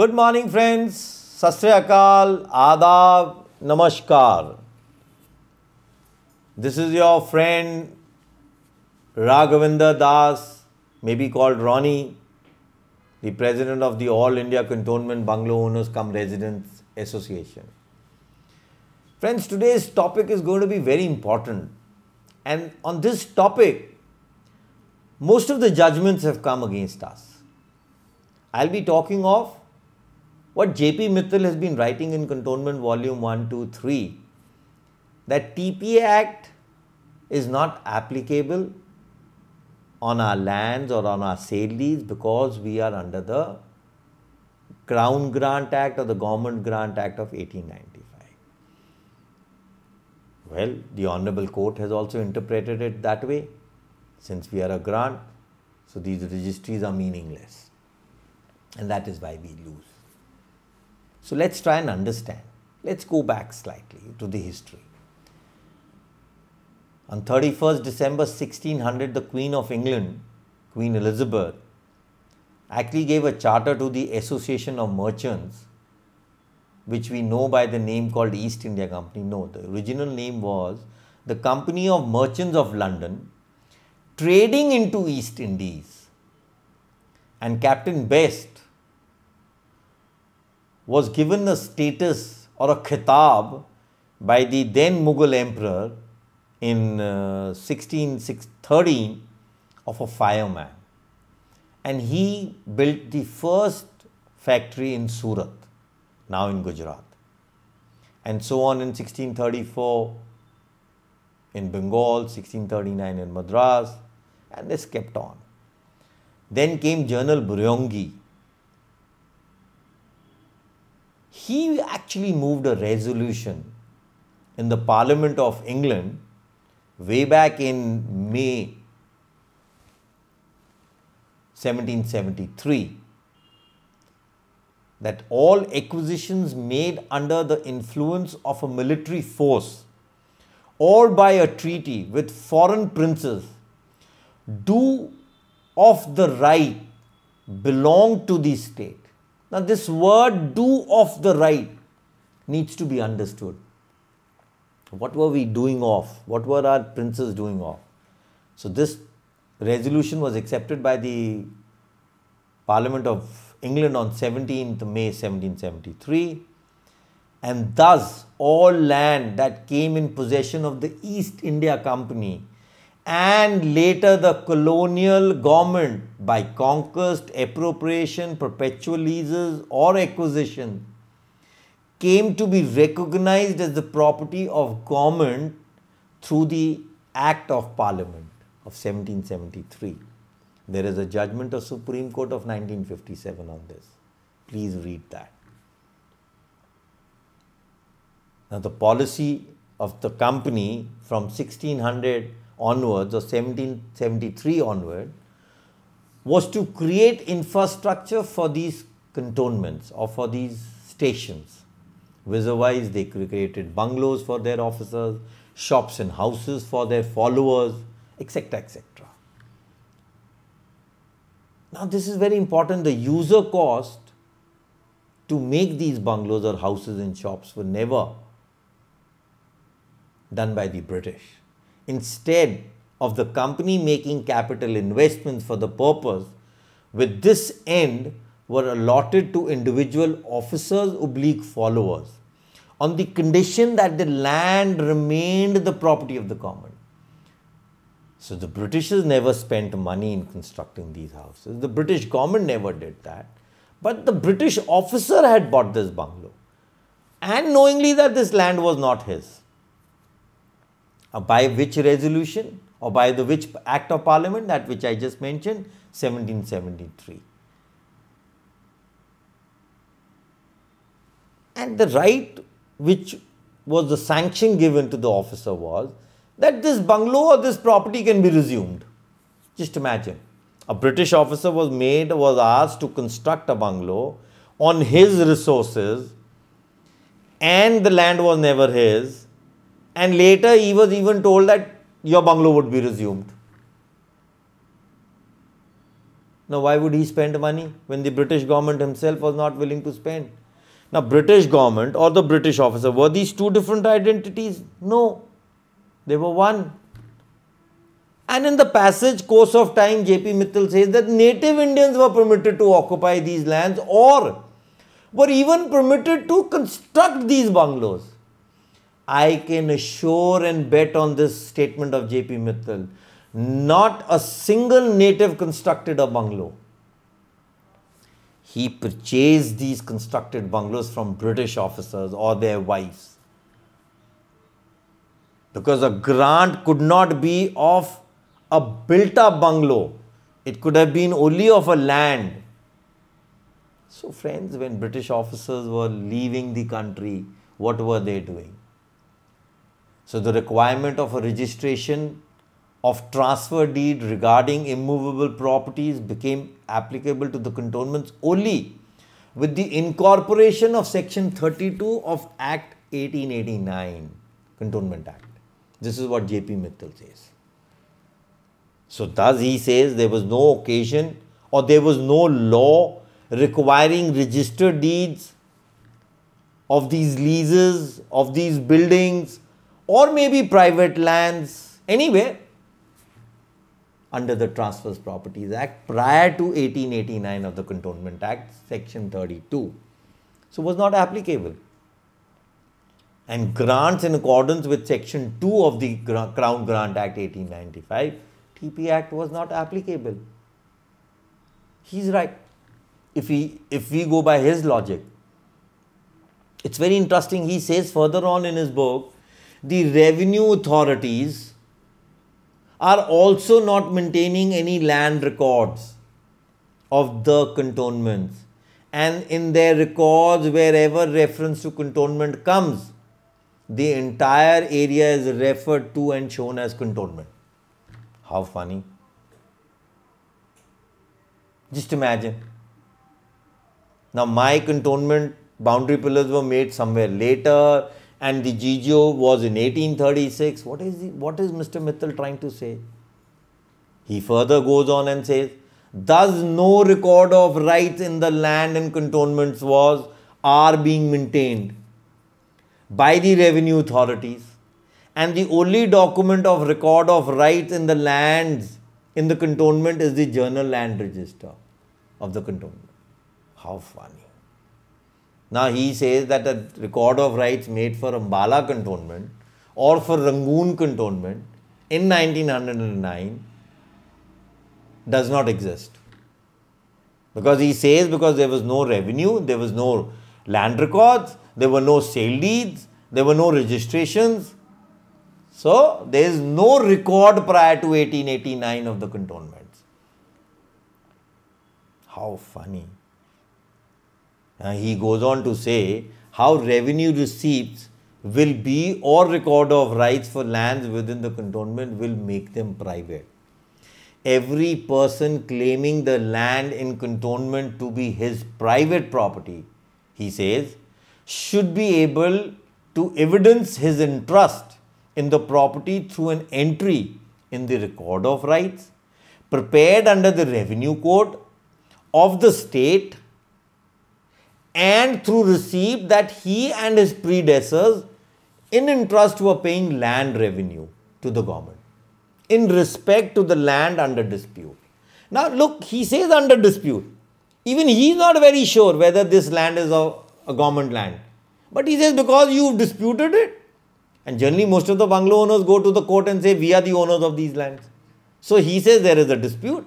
Good morning friends, Sastrayakal, Adab, Namaskar. This is your friend Raghavinder Das, maybe called Ronnie, the president of the All India Cantonment Bungalow Owners Come Residents Association. Friends, today's topic is going to be very important. And on this topic, most of the judgments have come against us. I'll be talking of what JP Mittal has been writing in Cantonment Volume 1, 2, 3 that TPA Act is not applicable on our lands or on our sale deeds because we are under the Crown Grant Act or the Government Grant Act of 1895. Well, the Honorable Court has also interpreted it that way since we are a grant, so these registries are meaningless, and that is why we lose. So let's try and understand. Let's go back slightly to the history. On 31st December 1600, the Queen of England, Queen Elizabeth, actually gave a charter to the Association of Merchants, which we know by the name called East India Company. No, the original name was the Company of Merchants of London, trading into East Indies. And Captain Best, was given a status or a khitab by the then Mughal emperor in uh, 1613 of a fireman. And he built the first factory in Surat, now in Gujarat. And so on in 1634 in Bengal, 1639 in Madras, and this kept on. Then came General Buryongi, he actually moved a resolution in the Parliament of England way back in May 1773 that all acquisitions made under the influence of a military force or by a treaty with foreign princes do of the right belong to the state now, this word do of the right needs to be understood. What were we doing off? What were our princes doing off? So, this resolution was accepted by the Parliament of England on 17th May 1773 and thus all land that came in possession of the East India Company and later the colonial government by conquest, appropriation, perpetual leases or acquisition came to be recognized as the property of government through the Act of Parliament of 1773. There is a judgment of Supreme Court of 1957 on this. Please read that. Now the policy of the company from 1600 onwards or 1773 onward was to create infrastructure for these cantonments or for these stations. Otherwise, they created bungalows for their officers, shops and houses for their followers, etc. etc. Now, this is very important. The user cost to make these bungalows or houses and shops were never done by the British. Instead, of the company making capital investments for the purpose with this end were allotted to individual officers oblique followers on the condition that the land remained the property of the common. So the Britishers never spent money in constructing these houses. The British government never did that. But the British officer had bought this bungalow and knowingly that this land was not his. Uh, by which resolution? or by the which Act of Parliament that which I just mentioned 1773. And the right which was the sanction given to the officer was that this bungalow or this property can be resumed. Just imagine. A British officer was made, was asked to construct a bungalow on his resources and the land was never his. And later he was even told that your bungalow would be resumed. Now, why would he spend money when the British government himself was not willing to spend? Now, British government or the British officer, were these two different identities? No, they were one. And in the passage course of time, J.P. Mittal says that native Indians were permitted to occupy these lands or were even permitted to construct these bungalows. I can assure and bet on this statement of JP Mittal. Not a single native constructed a bungalow. He purchased these constructed bungalows from British officers or their wives. Because a grant could not be of a built-up bungalow. It could have been only of a land. So friends, when British officers were leaving the country, what were they doing? So the requirement of a registration of transfer deed regarding immovable properties became applicable to the cantonments only with the incorporation of section 32 of Act 1889, Cantonment Act. This is what J.P. Mittal says. So thus he says there was no occasion or there was no law requiring registered deeds of these leases, of these buildings, or maybe private lands anywhere under the Transfers Properties Act prior to 1889 of the Cantonment Act, section 32. So, was not applicable. And grants in accordance with section 2 of the Crown Grant Act 1895, TP Act was not applicable. He's right. If we, if we go by his logic, it's very interesting. He says further on in his book the revenue authorities are also not maintaining any land records of the cantonments. And in their records, wherever reference to cantonment comes, the entire area is referred to and shown as cantonment. How funny. Just imagine. Now, my cantonment boundary pillars were made somewhere later and the GGO was in 1836. What is, the, what is Mr. Mittal trying to say? He further goes on and says, Thus, no record of rights in the land and cantonments was are being maintained by the revenue authorities, and the only document of record of rights in the lands in the cantonment is the journal land register of the cantonment. How funny! Now he says that a record of rights made for Ambala cantonment or for Rangoon cantonment in 1909 does not exist. Because he says because there was no revenue, there was no land records, there were no sale deeds, there were no registrations. So there is no record prior to 1889 of the cantonments. How funny. Uh, he goes on to say how revenue receipts will be or record of rights for lands within the cantonment will make them private. Every person claiming the land in cantonment to be his private property, he says, should be able to evidence his interest in the property through an entry in the record of rights prepared under the revenue code of the state and through receipt that he and his predecessors in interest were paying land revenue to the government in respect to the land under dispute. Now look, he says under dispute. Even he is not very sure whether this land is a, a government land. But he says because you've disputed it. And generally most of the bungalow owners go to the court and say we are the owners of these lands. So he says there is a dispute.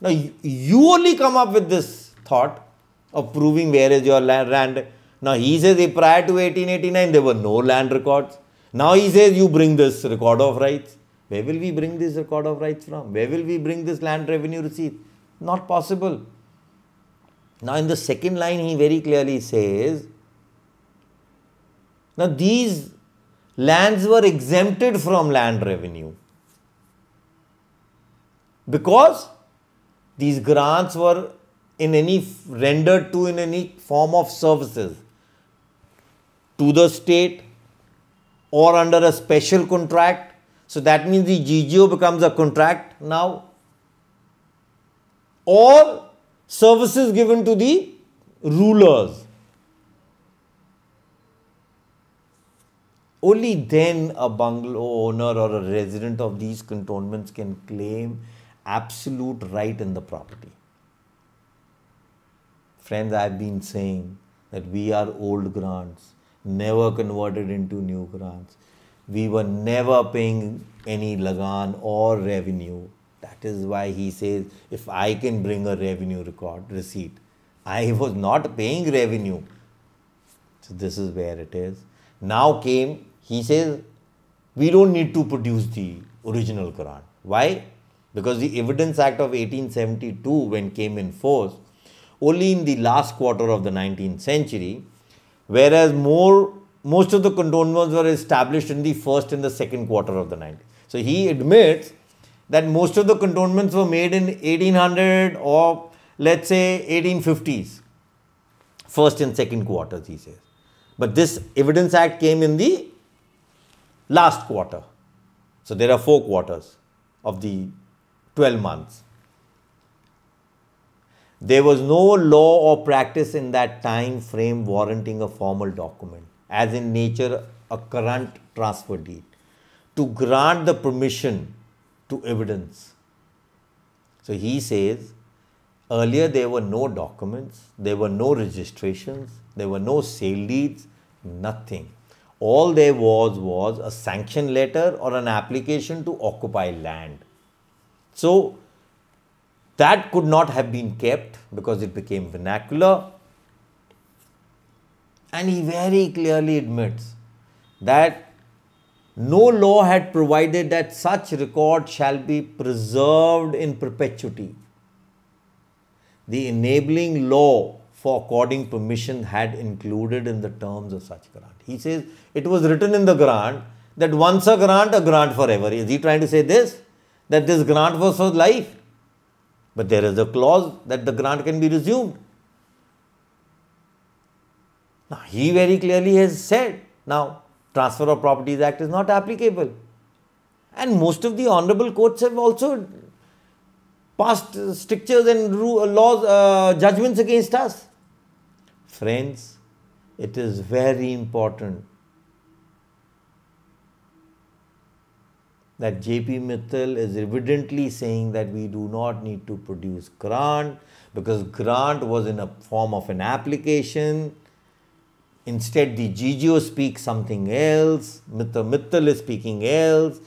Now you only come up with this thought of proving where is your land. Now he says prior to 1889 there were no land records. Now he says you bring this record of rights. Where will we bring this record of rights from? Where will we bring this land revenue receipt? Not possible. Now in the second line he very clearly says, now these lands were exempted from land revenue because these grants were in any rendered to in any form of services to the state or under a special contract. So that means the GGO becomes a contract now or services given to the rulers. Only then a bungalow owner or a resident of these cantonments can claim absolute right in the property. Friends, I've been saying that we are old grants, never converted into new grants. We were never paying any lagan or revenue. That is why he says, if I can bring a revenue record receipt, I was not paying revenue. So this is where it is. Now came, he says, we don't need to produce the original Quran. Why? Because the Evidence Act of 1872, when came in force, only in the last quarter of the 19th century, whereas more most of the cantonments were established in the first and the second quarter of the 19th. So he admits that most of the cantonments were made in 1800 or let's say 1850s, first and second quarters, he says. But this Evidence Act came in the last quarter. So there are four quarters of the 12 months. There was no law or practice in that time frame warranting a formal document, as in nature a current transfer deed, to grant the permission to evidence. So he says, earlier there were no documents, there were no registrations, there were no sale deeds, nothing. All there was was a sanction letter or an application to occupy land. So that could not have been kept because it became vernacular. And he very clearly admits that no law had provided that such record shall be preserved in perpetuity. The enabling law for according permission had included in the terms of such grant. He says it was written in the grant that once a grant, a grant forever. Is he trying to say this? That this grant was for life? But there is a clause that the grant can be resumed. Now, he very clearly has said, now, Transfer of Properties Act is not applicable. And most of the honorable courts have also passed strictures and uh, laws, uh, judgments against us. Friends, it is very important that JP Mittal is evidently saying that we do not need to produce grant because grant was in a form of an application. Instead, the GGO speaks something else. Mr. Mittal is speaking else.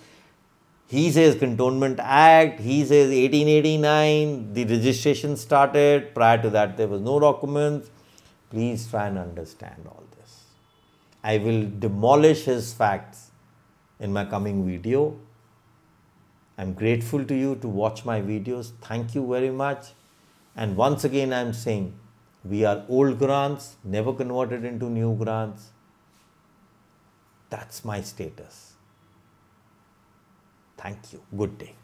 He says Contonment Act. He says 1889. The registration started. Prior to that, there was no documents. Please try and understand all this. I will demolish his facts in my coming video. I'm grateful to you to watch my videos. Thank you very much. And once again, I'm saying we are old grants, never converted into new grants. That's my status. Thank you. Good day.